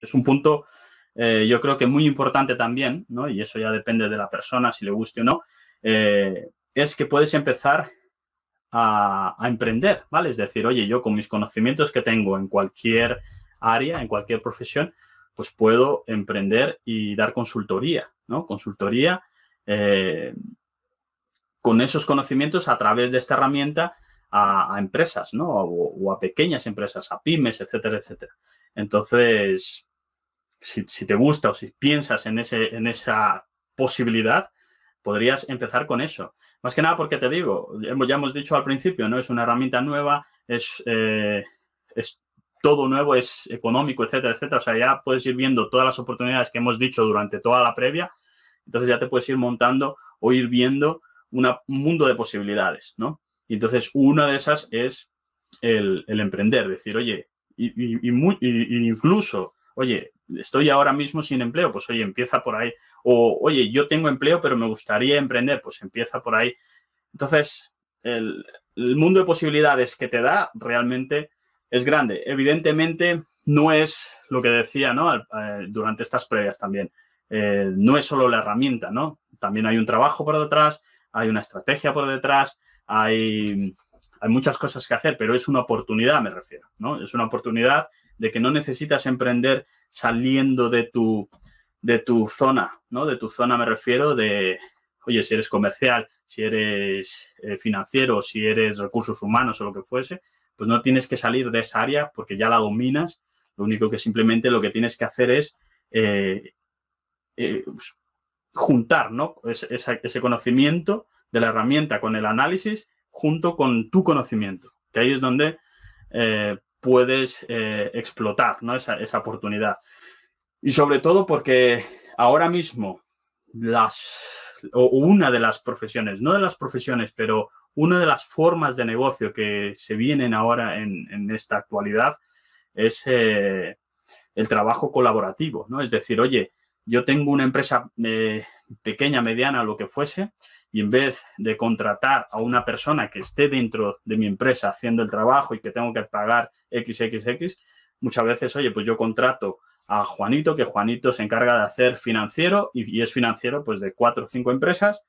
es un punto, eh, yo creo que muy importante también, ¿no? y eso ya depende de la persona, si le guste o no, eh, es que puedes empezar a, emprender, ¿vale? Es decir, oye, yo con mis conocimientos que tengo en cualquier área, en cualquier profesión, pues puedo emprender y dar consultoría, ¿no? Consultoría eh, con esos conocimientos a través de esta herramienta a, empresas, ¿no? O, o, a pequeñas empresas, a pymes, etcétera, etcétera. Entonces, si, te gusta o si piensas en, ese, en esa posibilidad, podrías empezar con eso. Más que nada porque te digo, ya hemos dicho al principio, ¿no? Es una herramienta nueva, es, eh, es todo nuevo, es económico, etcétera, etcétera. O sea, ya puedes ir viendo todas las oportunidades que hemos dicho durante toda la previa. Entonces ya te puedes ir montando o ir viendo un mundo de posibilidades, ¿no? Y entonces una de esas es el, emprender, decir, oye, y, incluso, oye, estoy ahora mismo sin empleo, pues oye, empieza por ahí. O oye, yo tengo empleo, pero me gustaría emprender, pues empieza por ahí. Entonces, el, mundo de posibilidades que te da realmente es grande. Evidentemente, no es lo que decía ¿no? Eh, durante estas previas también. Eh, no es solo la herramienta, ¿no? También hay un trabajo por detrás, hay una estrategia por detrás, hay hay muchas cosas que hacer, pero es una oportunidad, me refiero, ¿no? Es una oportunidad de que no necesitas emprender saliendo de tu, de tu zona, ¿no? De tu zona me refiero de, oye, si eres comercial, si eres eh, financiero, si eres recursos humanos o lo que fuese, pues no tienes que salir de esa área porque ya la dominas. Lo único que simplemente lo que tienes que hacer es eh, eh, juntar ¿no? ese conocimiento de la herramienta con el análisis junto con tu conocimiento, que ahí es donde eh, puedes eh, explotar ¿no? esa, esa, oportunidad. Y sobre todo porque ahora mismo las, una de las profesiones, no de las profesiones, pero una de las formas de negocio que se vienen ahora en, en esta actualidad es eh, el trabajo colaborativo, ¿no? Es decir, oye, yo tengo una empresa eh, pequeña, mediana, lo que fuese, y en vez de contratar a una persona que esté dentro de mi empresa haciendo el trabajo y que tengo que pagar XXX, muchas veces, oye, pues yo contrato a Juanito, que Juanito se encarga de hacer financiero y, es financiero pues de cuatro o cinco empresas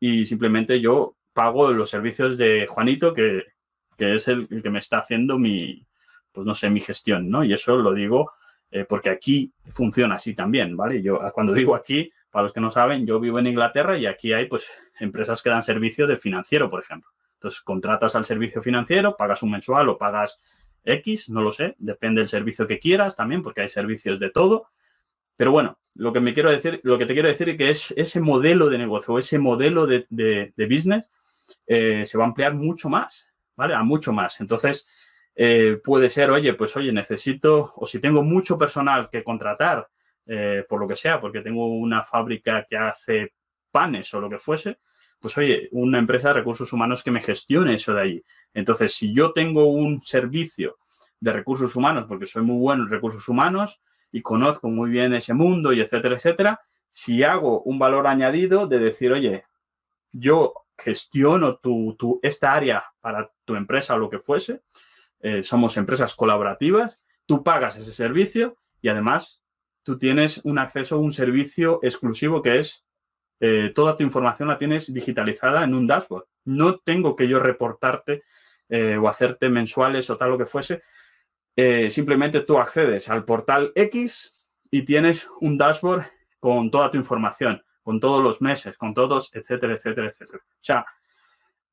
y simplemente yo pago los servicios de Juanito, que, es el, el, que me está haciendo mi, pues no sé, mi gestión, ¿no? Y eso lo digo eh, porque aquí funciona así también, ¿vale? Yo ah, cuando digo aquí, para los que no saben, yo vivo en Inglaterra y aquí hay pues empresas que dan servicio de financiero, por ejemplo. Entonces, contratas al servicio financiero, pagas un mensual o pagas X, no lo sé, depende del servicio que quieras también, porque hay servicios de todo. Pero bueno, lo que me quiero decir, lo que te quiero decir es que es ese modelo de negocio, ese modelo de, business eh, se va a ampliar mucho más, ¿vale? A mucho más. Entonces, eh, puede ser, oye, pues oye, necesito, o si tengo mucho personal que contratar, eh, por lo que sea, porque tengo una fábrica que hace panes o lo que fuese, pues oye, una empresa de recursos humanos que me gestione eso de ahí. Entonces, si yo tengo un servicio de recursos humanos, porque soy muy bueno en recursos humanos y conozco muy bien ese mundo y etcétera, etcétera, si hago un valor añadido de decir, oye, yo gestiono esta área para tu empresa o lo que fuese, eh, somos empresas colaborativas, tú pagas ese servicio y además tú tienes un acceso a un servicio exclusivo que es eh, toda tu información la tienes digitalizada en un dashboard. No tengo que yo reportarte eh, o hacerte mensuales o tal lo que fuese. simplemente tú accedes al portal X y tienes un dashboard con toda tu información, con todos los meses, con todos, etcétera, etcétera, etcétera. O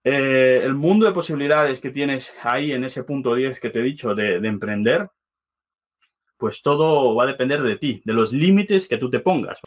eh, el mundo de posibilidades que tienes ahí en ese punto 10 que te he dicho de emprender, pues todo va a depender de ti, de los límites que tú te pongas.